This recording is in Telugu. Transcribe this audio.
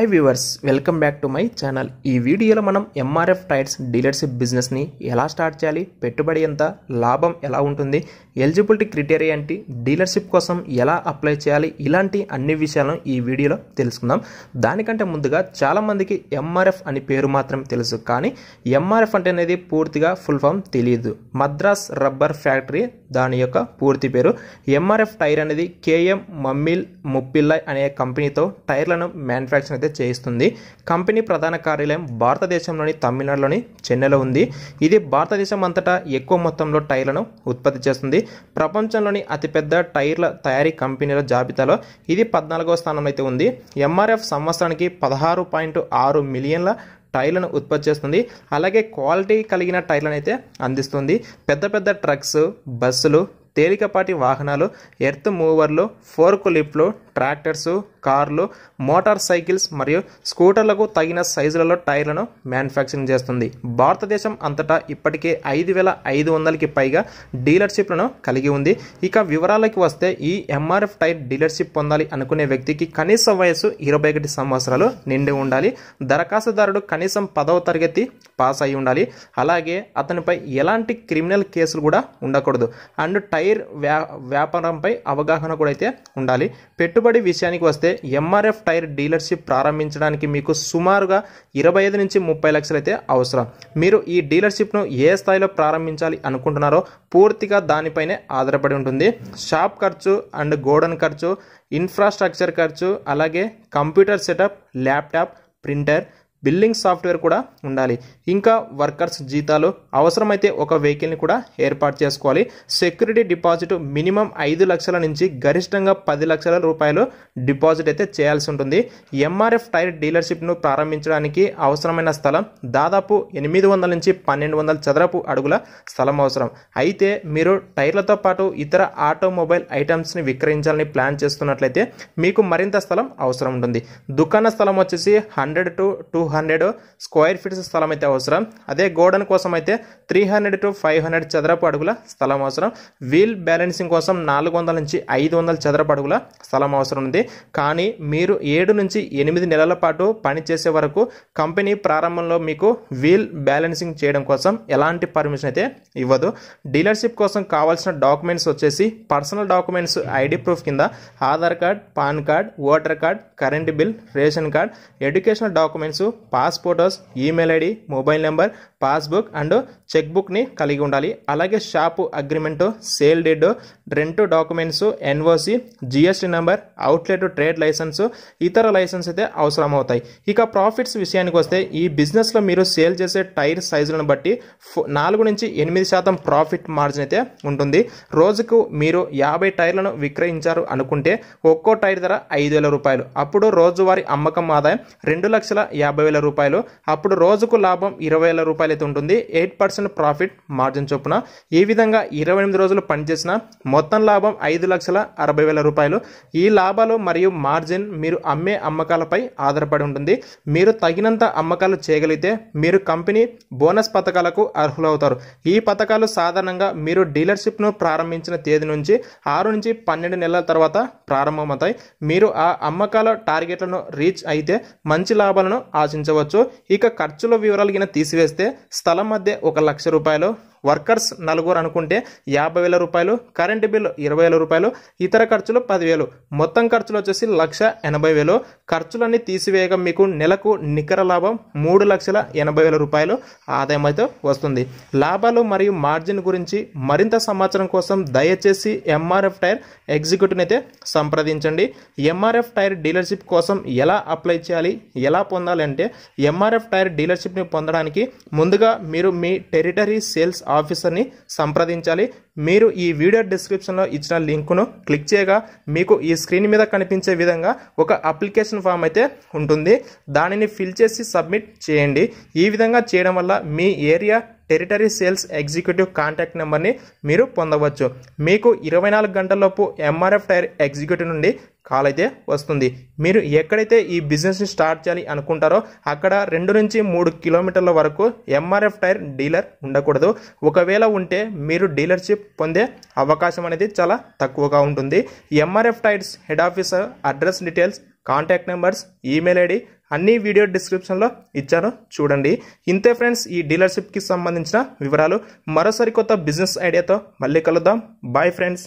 hi viewers welcome back to my channel ఈ వీడియోలో మనం ఎంఆర్ఎఫ్ టైర్స్ డీలర్షిప్ బిజినెస్ని ఎలా స్టార్ట్ చేయాలి పెట్టుబడి ఎంత లాభం ఎలా ఉంటుంది ఎలిజిబిలిటీ క్రిటీరియా ఏంటి డీలర్షిప్ కోసం ఎలా అప్లై చేయాలి ఇలాంటి అన్ని విషయాలను ఈ వీడియోలో తెలుసుకుందాం దానికంటే ముందుగా చాలామందికి ఎంఆర్ఎఫ్ అని పేరు మాత్రం తెలుసు కానీ ఎంఆర్ఎఫ్ అంటే అనేది పూర్తిగా ఫుల్ ఫామ్ తెలియదు మద్రాస్ రబ్బర్ ఫ్యాక్టరీ దాని యొక్క పూర్తి పేరు ఎంఆర్ఎఫ్ టైర్ అనేది కేఎం మమ్మిల్ ముప్పిల్లై అనే కంపెనీతో టైర్లను మ్యానుఫ్యాక్చర్ అయితే చేయిస్తుంది కంపెనీ ప్రధాన కార్యాలయం భారతదేశంలోని తమిళనాడులోని చెన్నైలో ఉంది ఇది భారతదేశం అంతటా ఎక్కువ మొత్తంలో టైర్లను ఉత్పత్తి చేస్తుంది ప్రపంచంలోని అతిపెద్ద టైర్ల తయారీ కంపెనీల జాబితాలో ఇది పద్నాలుగో స్థానంలో అయితే ఉంది ఎంఆర్ఎఫ్ సంవత్సరానికి పదహారు పాయింట్ ఆరు మిలియన్ల టైర్లను ఉత్పత్తి చేస్తుంది అలాగే క్వాలిటీ కలిగిన టైర్లను అయితే అందిస్తుంది పెద్ద పెద్ద ట్రక్స్ బస్సులు తేలికపాటి వాహనాలు ఎర్త్ మూవర్లు ఫోర్క్ లిఫ్ట్లు ట్రాక్టర్స్ కార్లు మోటార్ సైకిల్స్ మరియు స్కూటర్లకు తగిన సైజులలో టైర్లను మ్యానుఫ్యాక్చరింగ్ చేస్తుంది భారతదేశం అంతటా ఇప్పటికే ఐదు వేల ఐదు వందలకి పైగా డీలర్షిప్లను కలిగి ఉంది ఇక వివరాలకి వస్తే ఈ ఎంఆర్ఎఫ్ టైర్ డీలర్షిప్ పొందాలి అనుకునే వ్యక్తికి కనీస వయస్సు ఇరవై ఒకటి సంవత్సరాలు నిండి ఉండాలి దరఖాస్తుదారుడు కనీసం పదవ తరగతి పాస్ అయి ఉండాలి అలాగే అతనిపై ఎలాంటి క్రిమినల్ కేసులు కూడా ఉండకూడదు అండ్ టైర్ వ్యా వ్యాపారంపై అవగాహన కూడా అయితే ఉండాలి పెట్టుబడి పెట్టుబడి విషయానికి వస్తే ఎంఆర్ఎఫ్ టైర్ డీలర్షిప్ ప్రారంభించడానికి మీకు సుమారుగా ఇరవై ఐదు నుంచి ముప్పై లక్షలైతే అవసరం మీరు ఈ డీలర్షిప్ను ఏ స్థాయిలో ప్రారంభించాలి అనుకుంటున్నారో పూర్తిగా దానిపైనే ఆధారపడి ఉంటుంది షాప్ ఖర్చు అండ్ గోడన్ ఖర్చు ఇన్ఫ్రాస్ట్రక్చర్ ఖర్చు అలాగే computer setup laptop printer billing software కూడా ఉండాలి ఇంకా వర్కర్స్ జీతాలు అవసరమైతే ఒక వెహికల్ని కూడా ఏర్పాటు చేసుకోవాలి సెక్యూరిటీ డిపాజిట్ మినిమం ఐదు లక్షల నుంచి గరిష్టంగా పది లక్షల రూపాయలు డిపాజిట్ అయితే చేయాల్సి ఉంటుంది ఎంఆర్ఎఫ్ టైర్ డీలర్షిప్ను ప్రారంభించడానికి అవసరమైన స్థలం దాదాపు ఎనిమిది వందల నుంచి పన్నెండు వందల చదరపు అడుగుల స్థలం అవసరం అయితే మీరు టైర్లతో పాటు ఇతర ఆటోమొబైల్ ఐటమ్స్ని విక్రయించాలని ప్లాన్ చేస్తున్నట్లయితే మీకు మరింత స్థలం అవసరం ఉంటుంది దుకాణ స్థలం వచ్చేసి hundred to two hundred square feets స్థలం అయితే అవసరం అదే గోడన్ కోసం అయితే three hundred to five hundred చదరపు అడుగుల స్థలం అవసరం వీల్ బ్యాలెన్సింగ్ కోసం నాలుగు వందల నుంచి ఐదు వందల చదరపు అడుగుల స్థలం అవసరం ఉంది కానీ మీరు ఏడు నుంచి ఎనిమిది నెలల పాటు పనిచేసే వరకు కంపెనీ ప్రారంభంలో మీకు వీల్ బ్యాలెన్సింగ్ చేయడం కోసం ఎలాంటి పర్మిషన్ అయితే ఇవ్వదు డీలర్షిప్ కోసం కావాల్సిన డాక్యుమెంట్స్ వచ్చేసి పర్సనల్ డాక్యుమెంట్స్ ఐడి ప్రూఫ్ కింద Aadhaar card PAN card voter card current bill ration card educational documents pass photos email ID mobile number passbook and cheque బుక్ని కలిగి ఉండాలి అలాగే shop agreement sale deed rent documents NOC GST number outlet trade licence ఇతర లైసెన్స్ అయితే అవసరమవుతాయి ఇక ప్రాఫిట్స్ విషయానికి వస్తే ఈ బిజినెస్లో మీరు సేల్ చేసే టైర్ సైజులను బట్టి నాలుగు నుంచి ఎనిమిది శాతం ప్రాఫిట్ మార్జిన్ అయితే ఉంటుంది రోజుకు మీరు యాభై టైర్లను విక్రయించారు అనుకుంటే ఒక్కో టైర్ ధర ఐదు వేల రూపాయలు అప్పుడు రోజువారీ అమ్మకం ఆదాయం రెండు లక్షల యాభై వేల రూపాయలు అప్పుడు రోజుకు లాభం ఇరవై వేల రూపాయలు అయితే ఉంటుంది ఎయిట్ పర్సెంట్ ప్రాఫిట్ మార్జిన్ చొప్పున ఈ విధంగా ఇరవై ఎనిమిది రోజులు పనిచేసిన మొత్తం లాభం ఐదు లక్షల అరవై వేల రూపాయలు ఈ లాభాలు మరియు మార్జిన్ మీరు అమ్మే అమ్మకాలపై ఆధారపడి ఉంటుంది మీరు తగినంత అమ్మకాలు చేయగలిగితే మీరు కంపెనీ బోనస్ పథకాలకు అర్హులవుతారు ఈ పథకాలు సాధారణంగా మీరు డీలర్షిప్ను ప్రారంభించిన తేదీ నుంచి ఆరు నుంచి పన్నెండు నెలల తర్వాత ప్రారంభమవుతాయి మీరు ఆ అమ్మకాల టార్గెట్లను రీచ్ అయితే మంచి లాభాలను ఆశించారు ఆలోచించవచ్చు ఇక ఖర్చుల వివరాలు తీసివేస్తే స్థలం మధ్య ఒక లక్ష రూపాయలు వర్కర్స్ నలుగురు అనుకుంటే యాభై వేల రూపాయలు కరెంటు బిల్లు ఇరవై వేల రూపాయలు ఇతర ఖర్చులు పదివేలు మొత్తం ఖర్చులు వచ్చేసి లక్ష ఎనభై వేలు ఖర్చులన్నీ తీసివేయగా మీకు నెలకు నికర లాభం మూడు లక్షల ఎనభై వేల రూపాయలు ఆదాయం అయితే వస్తుంది లాభాలు మరియు మార్జిన్ గురించి మరింత సమాచారం కోసం దయచేసి ఎంఆర్ఎఫ్ టైర్ ఎగ్జిక్యూటివ్ని అయితే సంప్రదించండి ఎంఆర్ఎఫ్ టైర్ డీలర్షిప్ కోసం ఎలా అప్లై చేయాలి ఎలా పొందాలి అంటే ఎంఆర్ఎఫ్ టైర్ డీలర్షిప్ని పొందడానికి ముందుగా మీరు మీ టెరిటరీ సేల్స్ ఆఫీసర్ని సంప్రదించాలి మీరు ఈ వీడియో డిస్క్రిప్షన్లో ఇచ్చిన లింకును క్లిక్ చేయగా మీకు ఈ స్క్రీన్ మీద కనిపించే విధంగా ఒక అప్లికేషన్ ఫామ్ అయితే ఉంటుంది దానిని ఫిల్ చేసి సబ్మిట్ చేయండి ఈ విధంగా చేయడం వల్ల మీ area territory sales executive contact నెంబర్ని మీరు పొందవచ్చు మీకు ఇరవై నాలుగు గంటలలోపు ఎంఆర్ఎఫ్ టైర్ ఎగ్జిక్యూటివ్ నుండి కాల్ అయితే వస్తుంది మీరు ఎక్కడైతే ఈ బిజినెస్ని స్టార్ట్ చేయాలి అనుకుంటారో అక్కడ రెండు నుంచి మూడు కిలోమీటర్ల వరకు ఎంఆర్ఎఫ్ టైర్ డీలర్ ఉండకూడదు ఒకవేళ ఉంటే మీరు డీలర్షిప్ పొందే అవకాశం అనేది చాలా తక్కువగా ఉంటుంది MRF tyres head officer address details contact numbers email ID అన్ని వీడియో డిస్క్రిప్షన్లో ఇచ్చాను చూడండి ఇంతే ఫ్రెండ్స్ ఈ డీలర్షిప్కి సంబంధించిన వివరాలు మరోసారి కొత్త బిజినెస్ ఐడియాతో మళ్ళీ కలుద్దాం బాయ్ ఫ్రెండ్స్